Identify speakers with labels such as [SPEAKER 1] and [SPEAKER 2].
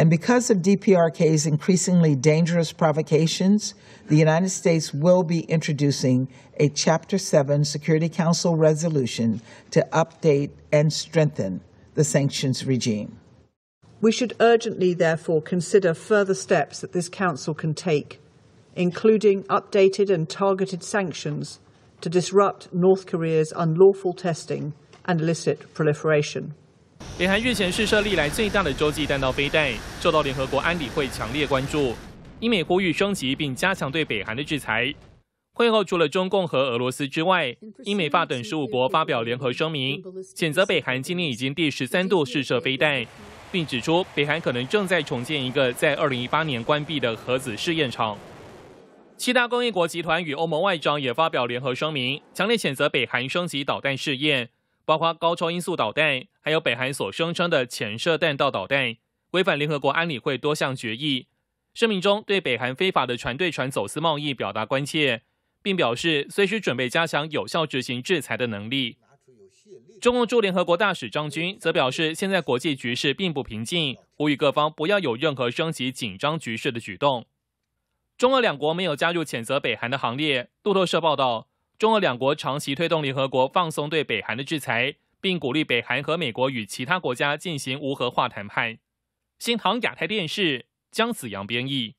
[SPEAKER 1] And because of DPRK's increasingly dangerous provocations, the United States will be introducing a Chapter 7 Security Council resolution to update and strengthen the sanctions regime.
[SPEAKER 2] We should urgently, therefore, consider further steps that this Council can take, including updated and targeted sanctions to disrupt North Korea's unlawful testing and illicit proliferation.
[SPEAKER 3] 北韩日前试射历来最大的洲际弹道飞弹，受到联合国安理会强烈关注。英美呼吁升级并加强对北韩的制裁。会后，除了中共和俄罗斯之外，英美法等十五国发表联合声明，谴责北韩今年已经第十三度试射飞弹，并指出北韩可能正在重建一个在二零一八年关闭的核子试验场。七大工业国集团与欧盟外长也发表联合声明，强烈谴责北韩升级导弹试验，包括高超音速导弹。还有北韩所声称的潜射弹道导弹违反联合国安理会多项决议，声明中对北韩非法的船对船走私贸易表达关切，并表示随时准备加强有效执行制裁的能力。中共驻联合国大使张军则表示，现在国际局势并不平静，呼吁各方不要有任何升级紧张局势的举动。中俄两国没有加入谴责北韩的行列。路透社报道，中俄两国长期推动联合国放松对北韩的制裁。并鼓励北韩和美国与其他国家进行无核化谈判。新唐亚泰电视姜子扬编译。